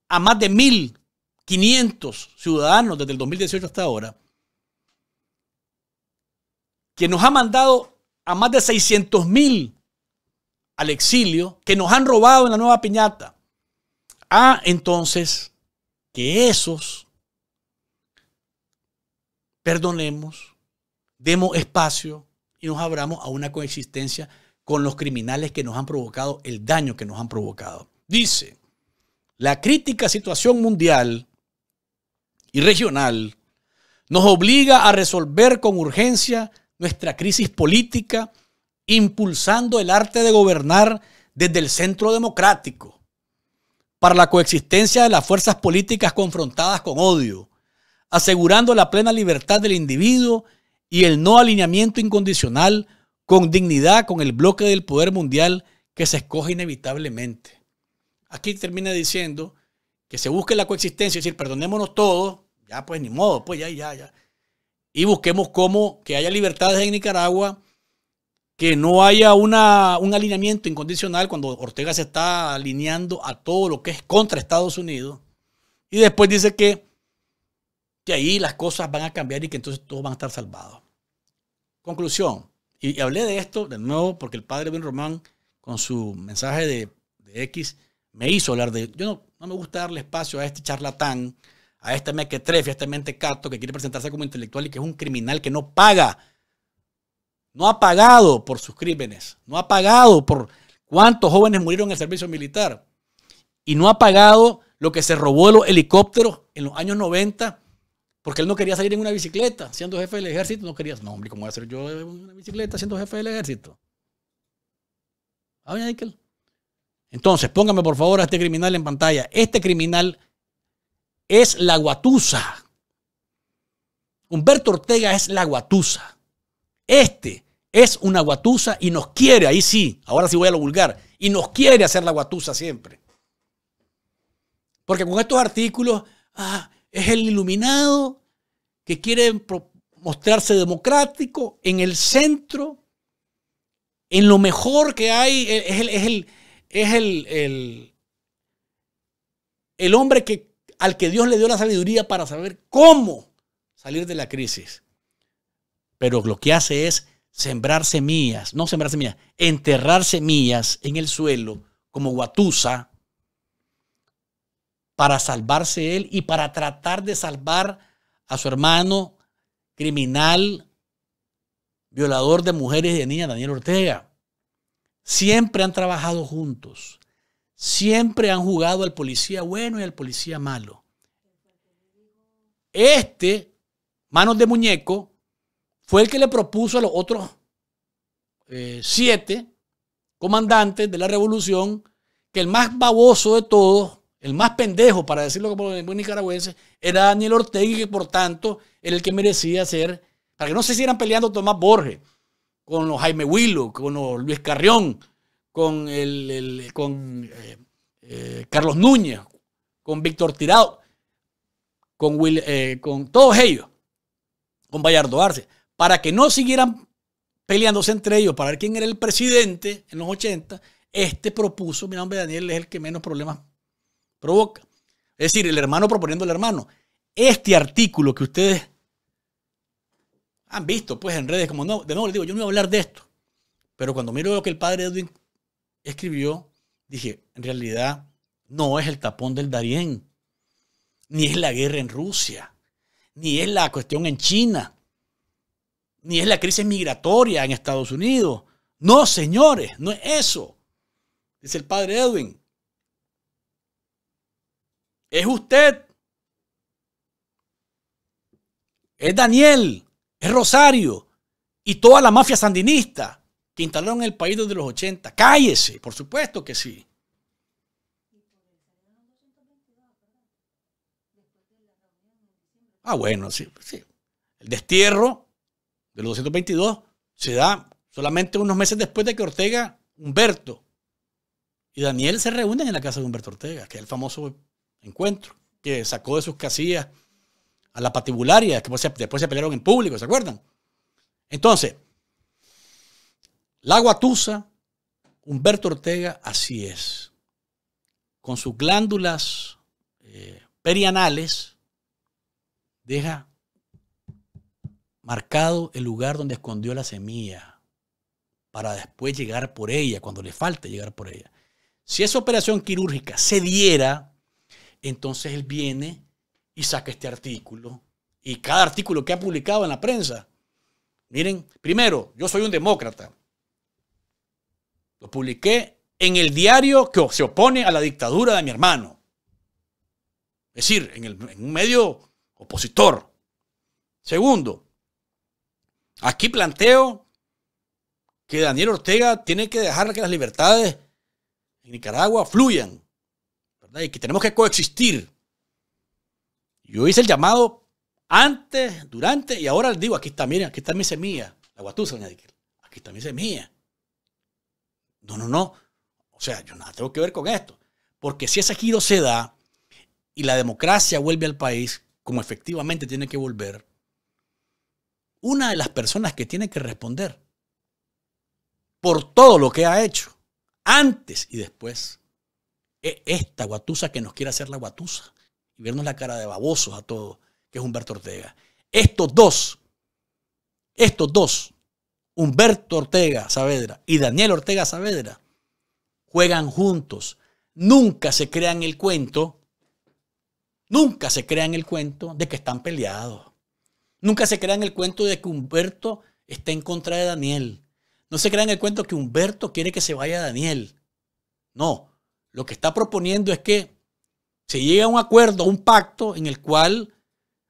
Speaker 1: a más de 1.500 ciudadanos desde el 2018 hasta ahora, que nos ha mandado a más de 600 mil al exilio, que nos han robado en la nueva piñata. Ah, entonces, que esos perdonemos, demos espacio y nos abramos a una coexistencia con los criminales que nos han provocado el daño que nos han provocado. Dice, la crítica situación mundial y regional nos obliga a resolver con urgencia nuestra crisis política, impulsando el arte de gobernar desde el centro democrático, para la coexistencia de las fuerzas políticas confrontadas con odio, asegurando la plena libertad del individuo y el no alineamiento incondicional con dignidad con el bloque del poder mundial que se escoge inevitablemente. Aquí termina diciendo que se busque la coexistencia, es decir, perdonémonos todos, ya pues ni modo, pues ya, ya, ya y busquemos cómo que haya libertades en Nicaragua, que no haya una, un alineamiento incondicional cuando Ortega se está alineando a todo lo que es contra Estados Unidos. Y después dice que, que ahí las cosas van a cambiar y que entonces todos van a estar salvados. Conclusión. Y, hablé de esto de nuevo porque el padre Ben Román, con su mensaje de, X, me hizo hablar de... Yo no me gusta darle espacio a este charlatán a este mequetrefe, a este mentecato que quiere presentarse como intelectual y que es un criminal que no paga. No ha pagado por sus crímenes. No ha pagado por cuántos jóvenes murieron en el servicio militar. Y no ha pagado lo que se robó los helicópteros en los años 90 porque él no quería salir en una bicicleta siendo jefe del ejército. No quería, no, hombre, ¿cómo voy a hacer yo en una bicicleta siendo jefe del ejército? Ah, Entonces, póngame por favor a este criminal en pantalla. Este criminal es la guatusa. Humberto Ortega es la guatusa. Este es una guatusa y nos quiere, ahí sí, ahora sí voy a lo vulgar, y nos quiere hacer la guatusa siempre. Porque con estos artículos, ah, es el iluminado que quiere mostrarse democrático en el centro, en lo mejor que hay, es el, es el, el, el hombre que al que Dios le dio la sabiduría para saber cómo salir de la crisis. Pero lo que hace es sembrar semillas, no sembrar semillas, enterrar semillas en el suelo como guatusa para salvarse él y para tratar de salvar a su hermano criminal, violador de mujeres y de niñas, Daniel Ortega. Siempre han trabajado juntos. Siempre han jugado al policía bueno y al policía malo. Este, manos de muñeco, fue el que le propuso a los otros eh, siete comandantes de la revolución que el más baboso de todos, el más pendejo, para decirlo como los buen nicaragüense, era Daniel Ortega y que por tanto era el que merecía ser, para que no se hicieran peleando Tomás Borges, con los Jaime Willow, con Luis Carrión, con, el, con eh, eh, Carlos Núñez, con Víctor Tirado, con, Will, eh, con todos ellos, con Bayardo Arce, para que no siguieran peleándose entre ellos para ver quién era el presidente en los 80, este propuso, mi nombre Daniel es el que menos problemas provoca. Es decir, el hermano proponiendo al hermano. Este artículo que ustedes han visto pues en redes, como no, de nuevo les digo, yo no voy a hablar de esto, pero cuando miro lo que el padre Edwin escribió, dije, en realidad no es el tapón del Darién, ni es la guerra en Rusia, ni es la cuestión en China, ni es la crisis migratoria en Estados Unidos. No, señores, no es eso. Dice el padre Edwin. Es usted. Es Daniel. Es Rosario. Y toda la mafia sandinista que instalaron el país desde los 80. Cállese, por supuesto que sí. Ah, bueno, sí, sí. El destierro de los 222 se da solamente unos meses después de que Ortega, Humberto y Daniel se reúnen en la casa de Humberto Ortega, que es el famoso encuentro que sacó de sus casillas a la patibularia, que después se, después se pelearon en público, ¿se acuerdan? Entonces, la Guatusa, Humberto Ortega, así es. Con sus glándulas eh, perianales, deja marcado el lugar donde escondió la semilla para después llegar por ella, cuando le falte llegar por ella. Si esa operación quirúrgica se diera, entonces él viene y saca este artículo. Y cada artículo que ha publicado en la prensa, miren, primero, yo soy un demócrata, lo publiqué en el diario que se opone a la dictadura de mi hermano. Es decir, en, un medio opositor. Segundo, aquí planteo que Daniel Ortega tiene que dejar que las libertades en Nicaragua fluyan. Y que tenemos que coexistir. Yo hice el llamado antes, durante y ahora digo, aquí está, miren, aquí está mi semilla. La guatusa, Aquí está mi semilla. No, no, no. O sea, yo nada tengo que ver con esto. Porque si ese giro se da y la democracia vuelve al país, como efectivamente tiene que volver, una de las personas que tiene que responder por todo lo que ha hecho, antes y después, es esta guatusa que nos quiere hacer la guatusa y vernos la cara de babosos a todos, que es Humberto Ortega. Estos dos, estos dos Humberto Ortega Saavedra y Daniel Ortega Saavedra juegan juntos. Nunca se crean el cuento, nunca se crean el cuento de que están peleados. Nunca se crean el cuento de que Humberto está en contra de Daniel. No se crean el cuento que Humberto quiere que se vaya Daniel. No, lo que está proponiendo es que se llegue a un acuerdo, a un pacto en el cual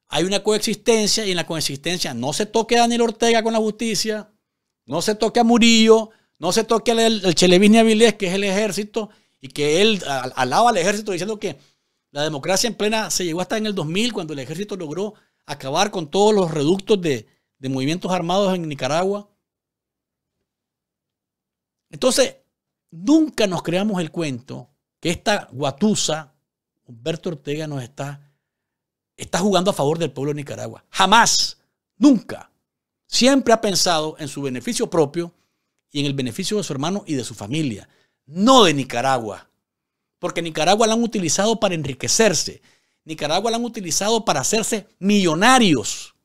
Speaker 1: hay una coexistencia y en la coexistencia no se toque a Daniel Ortega con la justicia, no se toque a Murillo, no se toque al, el Chelevis Avilés, que es el ejército, y que él alaba al ejército diciendo que la democracia en plena se llegó hasta en el 2000, cuando el ejército logró acabar con todos los reductos de, movimientos armados en Nicaragua. Entonces, nunca nos creamos el cuento que esta guatusa, Humberto Ortega, nos está, está jugando a favor del pueblo de Nicaragua. Jamás, nunca. Siempre ha pensado en su beneficio propio y en el beneficio de su hermano y de su familia, no de Nicaragua, porque Nicaragua la han utilizado para enriquecerse, Nicaragua la han utilizado para hacerse millonarios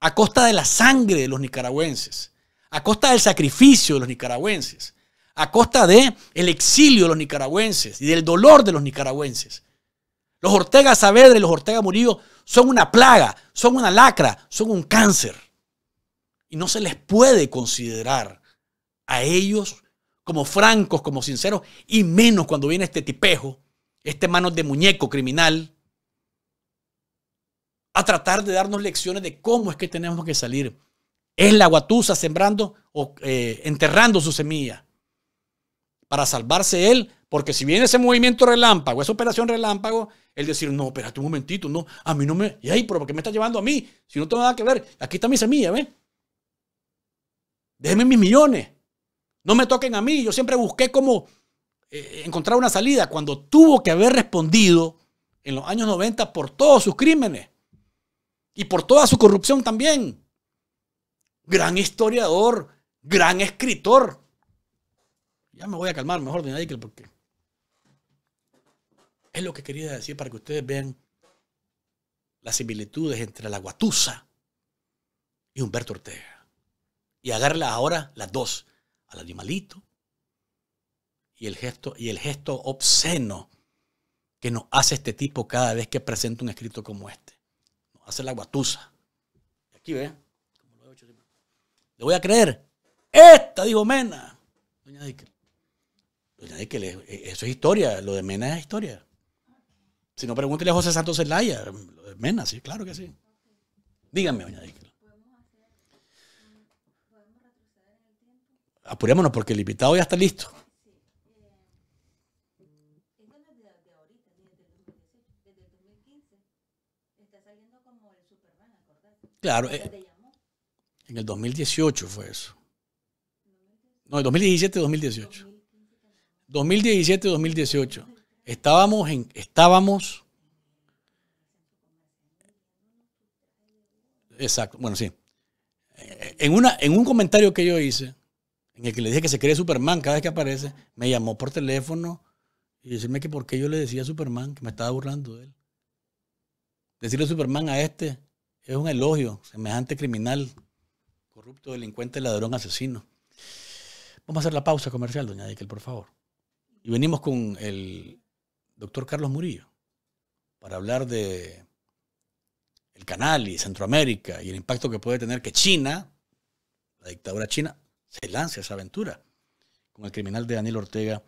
Speaker 1: a costa de la sangre de los nicaragüenses, a costa del sacrificio de los nicaragüenses, a costa de el exilio de los nicaragüenses y del dolor de los nicaragüenses. Los Ortega Saavedra y los Ortega Murillo son una plaga, son una lacra, son un cáncer. Y no se les puede considerar a ellos como francos, como sinceros, y menos cuando viene este tipejo, este mano de muñeco criminal, a tratar de darnos lecciones de cómo es que tenemos que salir. Es la guatusa sembrando o eh, enterrando su semilla para salvarse él, porque si viene ese movimiento relámpago, esa operación relámpago, él decir, no, espérate un momentito, no, a mí no me, y ahí, ¿por qué me está llevando a mí? Si no tengo nada que ver, aquí está mi semilla, ¿ves? Déjenme mis millones. No me toquen a mí. Yo siempre busqué cómo eh, encontrar una salida cuando tuvo que haber respondido en los años 90 por todos sus crímenes y por toda su corrupción también. Gran historiador, gran escritor. Ya me voy a calmar mejor, de que que porque es lo que quería decir para que ustedes vean las similitudes entre la guatusa y Humberto Ortega. Y agarra ahora las dos, al animalito y el gesto, y el gesto obsceno que nos hace este tipo cada vez que presenta un escrito como este. Nos hace la guatusa. Aquí ve. Le voy a creer. Esta, dijo Mena. Doña Dickel. Doña eh, eso es historia. Lo de Mena es historia. Si no, pregúntele a José Santos Zelaya. Lo de Mena, sí, claro que sí. Dígame, doña Dickel. apurémonos porque el invitado ya está listo. Claro, eh, en el 2018 fue eso. No, el 2017-2018. 2017-2018. Estábamos en, estábamos. Exacto, bueno, sí. Eh, en, una, en un comentario que yo hice, en el que le dije que se cree Superman cada vez que aparece, me llamó por teléfono y decirme que por qué yo le decía a Superman, que me estaba burlando de él. Decirle Superman a este es un elogio, semejante criminal, corrupto, delincuente, ladrón, asesino. Vamos a hacer la pausa comercial, doña Diquel, por favor. Y venimos con el doctor Carlos Murillo para hablar de el canal y Centroamérica y el impacto que puede tener que China, la dictadura china, se lanza esa aventura con el criminal de Daniel Ortega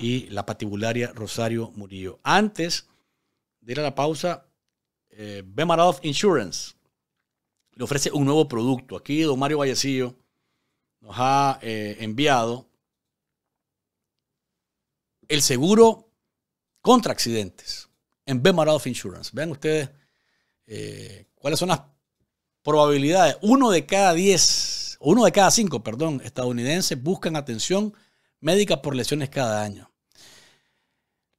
Speaker 1: y la patibularia Rosario Murillo. Antes de ir a la pausa, eh, Insurance le ofrece un nuevo producto. Aquí don Mario Vallecillo nos ha eh, enviado el seguro contra accidentes en Bemaroff Insurance. Vean ustedes eh, cuáles son las probabilidades. Uno de cada diez uno de cada cinco, perdón, estadounidenses buscan atención médica por lesiones cada año.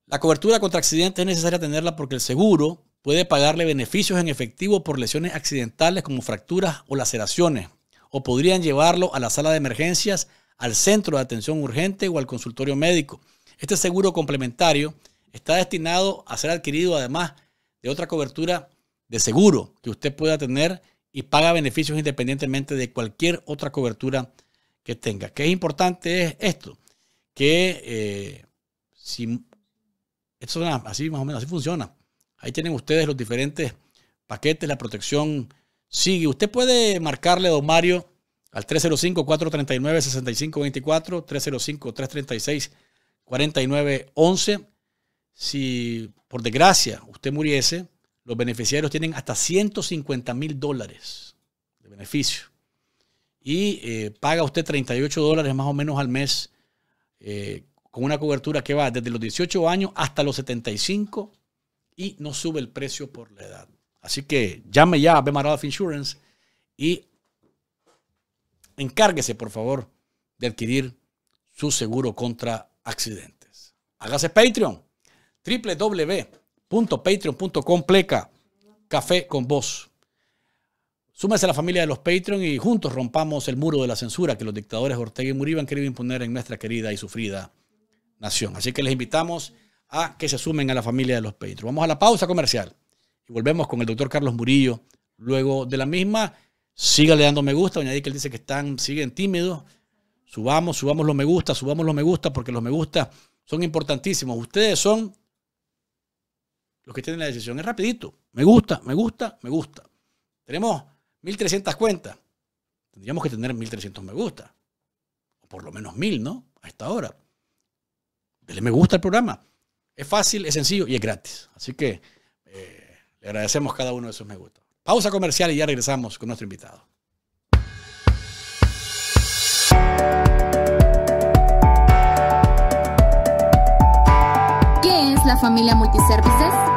Speaker 1: La cobertura contra accidentes es necesaria tenerla porque el seguro puede pagarle beneficios en efectivo por lesiones accidentales como fracturas o laceraciones, o podrían llevarlo a la sala de emergencias, al centro de atención urgente o al consultorio médico. Este seguro complementario está destinado a ser adquirido además de otra cobertura de seguro que usted pueda tener y paga beneficios independientemente de cualquier otra cobertura que tenga. Qué es importante es esto, que eh, si esto así más o menos, así funciona. Ahí tienen ustedes los diferentes paquetes, la protección sigue. Usted puede marcarle a don Mario al 305-439-6524, 305-336-4911. Si por desgracia usted muriese, los beneficiarios tienen hasta 150 mil dólares de beneficio. Y eh, paga usted 38 dólares más o menos al mes eh, con una cobertura que va desde los 18 años hasta los 75 y no sube el precio por la edad. Así que llame ya a Bemaroff Insurance y encárguese, por favor, de adquirir su seguro contra accidentes. Hágase Patreon, www patreon.com pleca café con vos. Súmese a la familia de los Patreon y juntos rompamos el muro de la censura que los dictadores Ortega y Murillo han querido imponer en nuestra querida y sufrida nación. Así que les invitamos a que se sumen a la familia de los Patreon. Vamos a la pausa comercial y volvemos con el doctor Carlos Murillo. Luego de la misma, sígale dando me gusta. que él dice que están, siguen tímidos. Subamos, subamos los me gusta, subamos los me gusta porque los me gusta son importantísimos. Ustedes son los que tienen la decisión es rapidito. Me gusta, me gusta, me gusta. Tenemos 1.300 cuentas. Tendríamos que tener 1.300 me gusta. O por lo menos 1.000, ¿no? A esta hora. Dele me gusta el programa. Es fácil, es sencillo y es gratis. Así que eh, le agradecemos cada uno de esos me gusta. Pausa comercial y ya regresamos con nuestro invitado. ¿Qué es la familia Multiservices?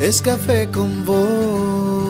Speaker 1: es café con vos.